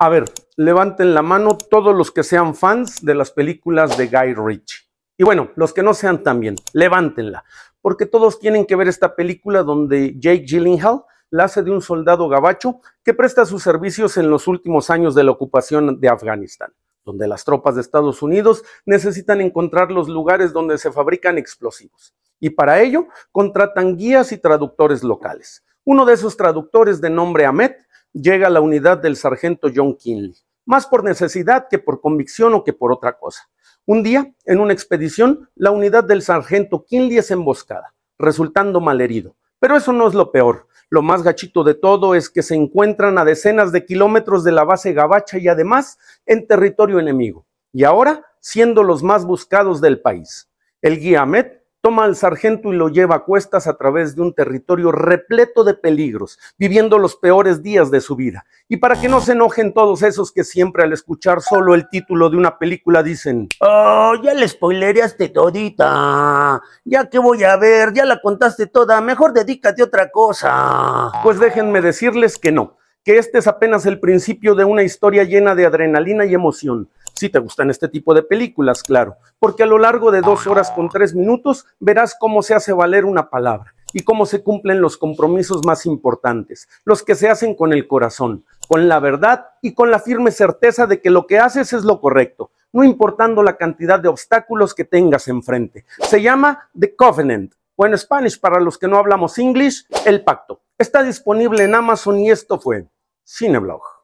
A ver, levanten la mano todos los que sean fans de las películas de Guy Ritchie. Y bueno, los que no sean también, levántenla, porque todos tienen que ver esta película donde Jake Gyllenhaal la hace de un soldado gabacho que presta sus servicios en los últimos años de la ocupación de Afganistán, donde las tropas de Estados Unidos necesitan encontrar los lugares donde se fabrican explosivos. Y para ello contratan guías y traductores locales. Uno de esos traductores de nombre Ahmed llega la unidad del sargento John Kinley, más por necesidad que por convicción o que por otra cosa. Un día, en una expedición, la unidad del sargento Kinley es emboscada, resultando malherido. Pero eso no es lo peor. Lo más gachito de todo es que se encuentran a decenas de kilómetros de la base Gabacha y además en territorio enemigo. Y ahora, siendo los más buscados del país. El guía toma al sargento y lo lleva a cuestas a través de un territorio repleto de peligros, viviendo los peores días de su vida. Y para que no se enojen todos esos que siempre al escuchar solo el título de una película dicen, oh, ya le spoilereaste todita, ya que voy a ver, ya la contaste toda, mejor dedícate a otra cosa. Pues déjenme decirles que no, que este es apenas el principio de una historia llena de adrenalina y emoción. Si te gustan este tipo de películas, claro porque a lo largo de dos horas con tres minutos verás cómo se hace valer una palabra y cómo se cumplen los compromisos más importantes, los que se hacen con el corazón, con la verdad y con la firme certeza de que lo que haces es lo correcto, no importando la cantidad de obstáculos que tengas enfrente. Se llama The Covenant, o en español, para los que no hablamos English, El Pacto. Está disponible en Amazon y esto fue Cineblog.